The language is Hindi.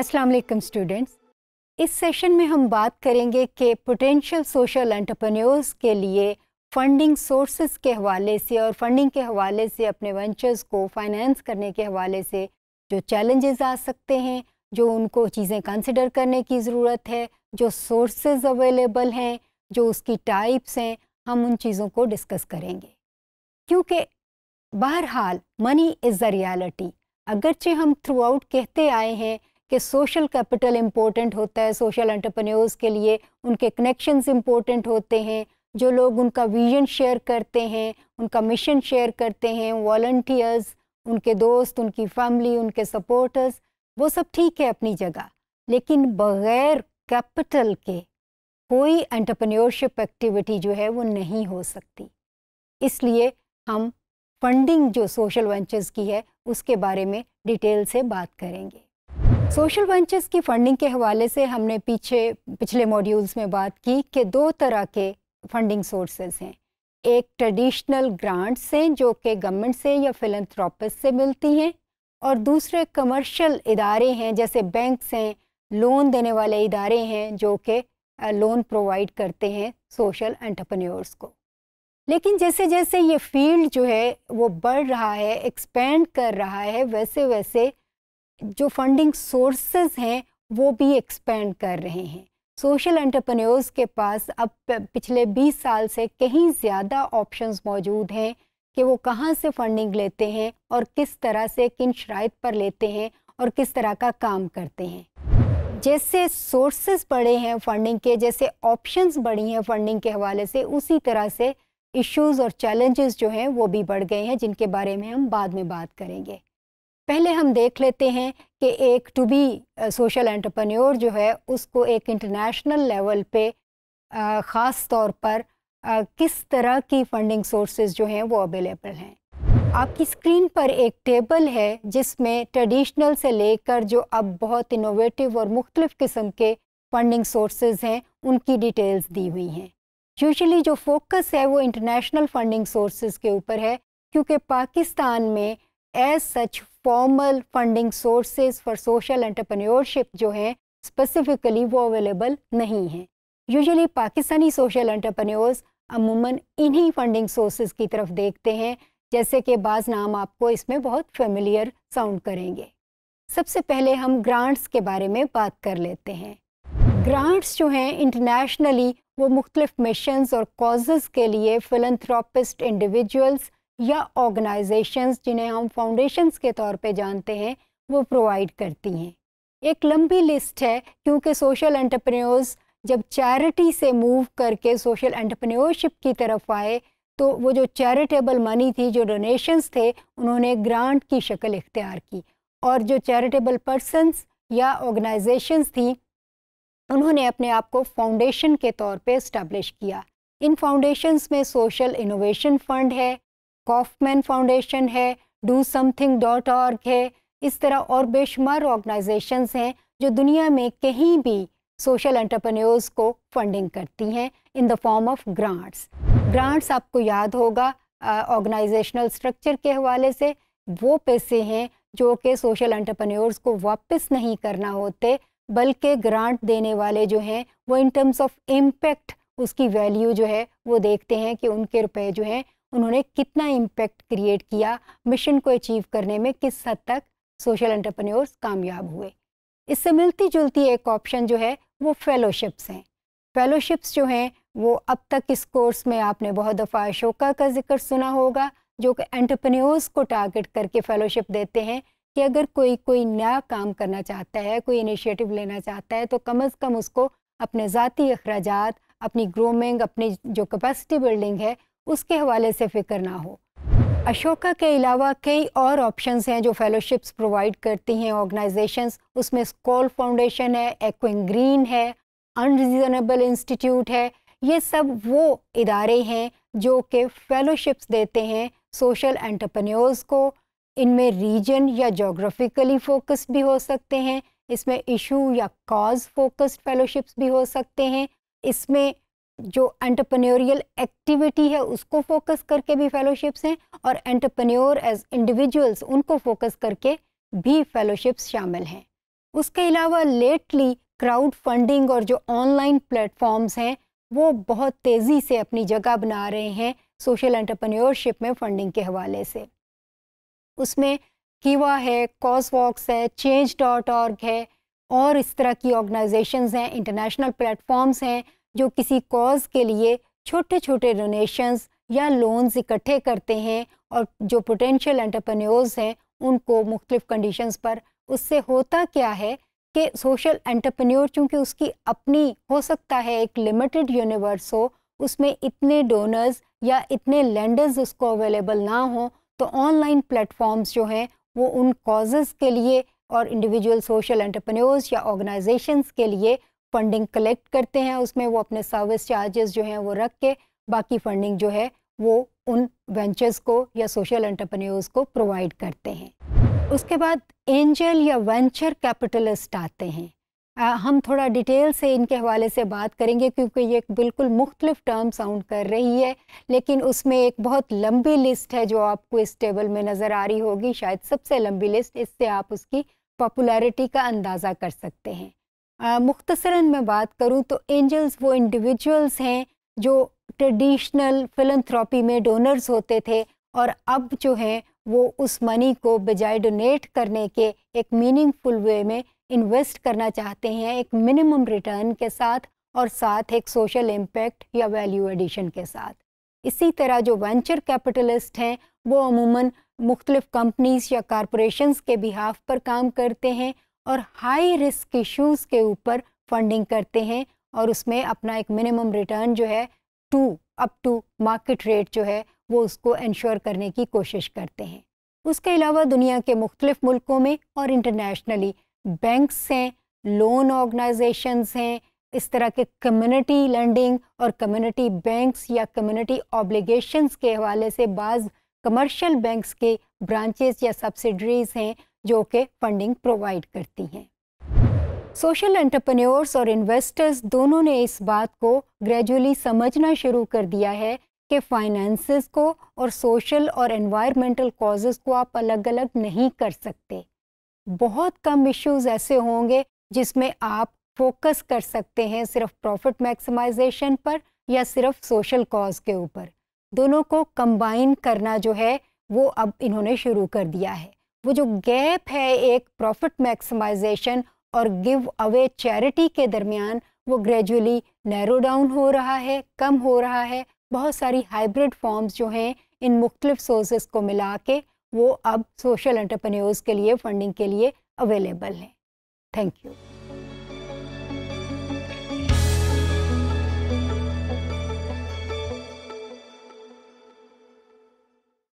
अस्सलाम वालेकुम स्टूडेंट्स इस सेशन में हम बात करेंगे कि पोटेंशियल सोशल एंटरप्रेन्योर्स के लिए फंडिंग सोर्सेज के हवाले से और फंडिंग के हवाले से अपने वेंचर्स को फाइनेंस करने के हवाले से जो चैलेंजेस आ सकते हैं जो उनको चीज़ें कंसिडर करने की ज़रूरत है जो सोर्सेज अवेलेबल हैं जो उसकी टाइप्स हैं हम उन चीज़ों को डिस्कस करेंगे क्योंकि बहरहाल मनी इज़ द रियलिटी अगरचे हम थ्रू आउट कहते आए हैं कि सोशल कैपिटल इम्पोर्टेंट होता है सोशल एंटरप्रेन्योर्स के लिए उनके कनेक्शंस इम्पोर्टेंट होते हैं जो लोग उनका विजन शेयर करते हैं उनका मिशन शेयर करते हैं वॉल्टियर्स उनके दोस्त उनकी फैमिली उनके सपोर्टर्स वो सब ठीक है अपनी जगह लेकिन बग़ैर कैपिटल के कोई एंटरप्रेन्योरशिप एक्टिविटी जो है वो नहीं हो सकती इसलिए हम फंडिंग जो सोशल वेंचर्स की है उसके बारे में डिटेल से बात करेंगे सोशल वेंचर्स की फंडिंग के हवाले से हमने पीछे पिछले मॉड्यूल्स में बात की कि दो तरह के फंडिंग सोर्सेज हैं एक ट्रेडिशनल ग्रांट्स हैं जो कि गवर्नमेंट से या फिलंथ्रॉपिस्ट से मिलती हैं और दूसरे कमर्शियल इदारे हैं जैसे बैंक्स हैं लोन देने वाले इदारे हैं जो कि लोन प्रोवाइड करते हैं सोशल एंटरप्रेन्योर्स को लेकिन जैसे जैसे ये फील्ड जो है वो बढ़ रहा है एक्सपेंड कर रहा है वैसे वैसे जो फंडिंग सोर्सेज हैं वो भी एक्सपेंड कर रहे हैं सोशल एंटरप्रेन्योर्स के पास अब पिछले 20 साल से कहीं ज़्यादा ऑप्शंस मौजूद हैं कि वो कहाँ से फंडिंग लेते हैं और किस तरह से किन शरात पर लेते हैं और किस तरह का काम करते हैं जैसे सोर्सेज बढ़े हैं फंडिंग के जैसे ऑप्शंस बढ़ी हैं फंडिंग के हवाले से उसी तरह से इश्यूज और चैलेंजेस जो हैं वो भी बढ़ गए हैं जिनके बारे में हम बाद में बात करेंगे पहले हम देख लेते हैं कि एक टू बी सोशल एंटरप्रेन्योर जो है उसको एक इंटरनेशनल लेवल पे ख़ास तौर पर किस तरह की फंडिंग सोर्सेज जो हैं वो अवेलेबल हैं आपकी स्क्रीन पर एक टेबल है जिसमें ट्रेडिशनल से लेकर जो अब बहुत इनोवेटिव और मुख्तलिफ़ किस्म के फंडिंग सोर्सेज हैं उनकी डिटेल्स दी हुई हैं यूजली जो फोकस है वो इंटरनेशनल फंडिंग सोर्सेज के ऊपर है क्योंकि पाकिस्तान में as such formal funding sources for social entrepreneurship जो हैं स्पेसिफिकली वो अवेलेबल नहीं हैं यूजुअली पाकिस्तानी सोशल एंटरप्रेन्योर्स अमूमन इन्हीं फंडिंग सोर्सेज की तरफ देखते हैं जैसे कि बाज़ नाम आपको इसमें बहुत फेमिलियर साउंड करेंगे सबसे पहले हम ग्रांट्स के बारे में बात कर लेते हैं ग्रांट्स जो हैं इंटरनेशनली वो मुख्तलिफ मिशन और कॉजेज़ के लिए फिलंथ्रापिस्ट इंडिविजुअल्स या ऑर्गेनाइजेशंस जिन्हें हम फाउंडेशंस के तौर पे जानते हैं वो प्रोवाइड करती हैं एक लंबी लिस्ट है क्योंकि सोशल एंटरप्रेन्योर्स जब चैरिटी से मूव करके सोशल एंटरप्रेन्योरशिप की तरफ आए तो वो जो चैरिटेबल मनी थी जो डोनेशंस थे उन्होंने ग्रांट की शक्ल इख्तियार की और जो चैरिटेबल पर्सनस या ऑर्गेनाइजेशंस थी उन्होंने अपने आप को फाउंडेशन के तौर पे इस्टेब्लिश किया इन फाउंडेशंस में सोशल इनोवेशन फंड है कॉफमैन फाउंडेशन है डू समथिंग डॉट ऑर्ग है इस तरह और बेशुमार ऑर्गेनाइजेशंस हैं जो दुनिया में कहीं भी सोशल एंटरप्रेन्योर्स को फंडिंग करती हैं in the form of grants grants आपको याद होगा ऑर्गेनाइजेशनल स्ट्रक्चर के हवाले से वो पैसे हैं जो कि सोशल एंटरप्रेन्योर्स को वापस नहीं करना होते बल्कि ग्रांट देने वाले जो हैं वो इन टर्म्स ऑफ इम्पेक्ट उसकी वैल्यू जो है वो देखते हैं कि उनके रुपए जो हैं उन्होंने कितना इम्पैक्ट क्रिएट किया मिशन को अचीव करने में किस हद तक सोशल एंटरप्रेन्योर्स कामयाब हुए इससे मिलती जुलती एक ऑप्शन जो है वो फेलोशिप्स हैं फेलोशिप्स जो हैं वो अब तक इस कोर्स में आपने बहुत दफ़ा अशोका का जिक्र सुना होगा जो कि एंटरप्रेन्योर्स को टारगेट करके फेलोशिप देते हैं कि अगर कोई कोई नया काम करना चाहता है कोई इनिशिएटिव लेना चाहता है तो कम अज़ कम उसको अपने ज़ाती अखराज अपनी ग्रोमिंग अपनी जो कैपेसिटी बिल्डिंग है उसके हवाले से फ़िक्र ना हो अशोका के अलावा कई और ऑप्शंस हैं जो फेलोशिप्स प्रोवाइड करती हैं ऑर्गेनाइजेशंस उसमें स्कॉल फाउंडेशन है एक्विंग ग्रीन है अनरीज़नेबल इंस्टीट्यूट है ये सब वो इदारे हैं जो कि फेलोशिप्स देते हैं सोशल एंटरप्रेन्योर्स को इनमें रीजन या जोग्राफिकली फोकस्ड भी हो सकते हैं इसमें इशू या कॉज फोकस्ड फेलोशिप्स भी हो सकते हैं इसमें जो एंटरप्रेन्योरियल एक्टिविटी है उसको फोकस करके भी फेलोशिप्स हैं और एंटरप्रेन्योर एज इंडिविजुअल्स उनको फोकस करके भी फेलोशिप्स शामिल हैं उसके अलावा लेटली क्राउड फंडिंग और जो ऑनलाइन प्लेटफॉर्म्स हैं वो बहुत तेज़ी से अपनी जगह बना रहे हैं सोशल एंटरप्रेन्योरशिप में फंडिंग के हवाले से उसमें कीवा है कॉसवॉक्स है चेंज डॉट ऑर्ग है और इस तरह की ऑर्गेनाइजेशंस हैं इंटरनेशनल प्लेटफॉर्म्स हैं जो किसी कॉज के लिए छोटे छोटे डोनेशंस या लोन्स इकट्ठे करते हैं और जो पोटेंशियल एंटरप्रेन्योर्स हैं उनको मुख्तफ कंडीशंस पर उससे होता क्या है कि सोशल एंटरप्रेन्योर चूँकि उसकी अपनी हो सकता है एक लिमिटेड यूनिवर्स हो उसमें इतने डोनर्स या इतने लैंडर्स उसको अवेलेबल ना हो तो ऑनलाइन प्लेटफॉर्म्स जो हैं वो उन कॉजेज़ के लिए और इंडिविजुअल सोशल एंटरप्रेन्योर्स या ऑर्गेनाइजेशंस के लिए फंडिंग कलेक्ट करते हैं उसमें वो अपने सर्विस चार्जेस जो हैं वो रख के बाकी फंडिंग जो है वो उन वेंचर्स को या सोशल एंटरप्रेन्योर्स को प्रोवाइड करते हैं उसके बाद एंजल या वेंचर कैपिटलिस्ट आते हैं आ, हम थोड़ा डिटेल से इनके हवाले से बात करेंगे क्योंकि ये एक बिल्कुल मुख्तलिफ टर्म साउंड कर रही है लेकिन उसमें एक बहुत लंबी लिस्ट है जो आपको इस टेबल में नज़र आ रही होगी शायद सबसे लंबी लिस्ट इससे आप उसकी पॉपुलैरिटी का अंदाज़ा कर सकते हैं मुख्तसरा मैं बात करूँ तो एंजल्स वो इंडिविजुअल्स हैं जो ट्रेडिशनल फिलंथ्रॉपी में डोनर्स होते थे और अब जो हैं वो उस मनी को बजाय डोनेट करने के एक मीनिंगफुल वे में इन्वेस्ट करना चाहते हैं एक मिनिमम रिटर्न के साथ और साथ एक सोशल इम्पेक्ट या वैल्यू एडिशन के साथ इसी तरह जो वेंचर कैपिटलिस्ट हैं वो अमूमन मुख्तलिफ़ कंपनीज या कॉरपोरेशंस के बिहाफ पर काम करते हैं और हाई रिस्क इश्यूज़ के ऊपर फंडिंग करते हैं और उसमें अपना एक मिनिमम रिटर्न जो है to up to market rate जो है वो उसको इंश्योर करने की कोशिश करते हैं उसके अलावा दुनिया के मुख्तलिफ मुल्कों में और इंटरनेशनली बैंक्स हैं लोन ऑर्गेनाइजेशंस हैं इस तरह के कम्युनिटी लैंडिंग और कम्युनिटी बैंक्स या कम्युनिटी ऑब्लिगेशंस के हवाले से बाज़ कमर्शियल बैंक्स के ब्रांचेस या सब्सिडरीज़ हैं जो कि फंडिंग प्रोवाइड करती हैं सोशल एंटरप्रेन्योर्स और इन्वेस्टर्स दोनों ने इस बात को ग्रेजुअली समझना शुरू कर दिया है कि फाइनेंसेस को और सोशल और एनवायरमेंटल कॉजेज़ को आप अलग अलग नहीं कर सकते बहुत कम इश्यूज ऐसे होंगे जिसमें आप फोकस कर सकते हैं सिर्फ प्रॉफिट मैक्सिमाइजेशन पर या सिर्फ सोशल कॉज के ऊपर दोनों को कंबाइन करना जो है वो अब इन्होंने शुरू कर दिया है वो जो गैप है एक प्रॉफिट मैक्सिमाइजेशन और गिव अवे चैरिटी के दरमियान वो ग्रेजुअली नैरो डाउन हो रहा है कम हो रहा है बहुत सारी हाइब्रिड फॉर्म्स जो हैं इन मुख्तलिफ सोर्सेज को मिला के वो अब सोशल एंटरप्रेन्योर्स के लिए फंडिंग के लिए अवेलेबल हैं थैंक यू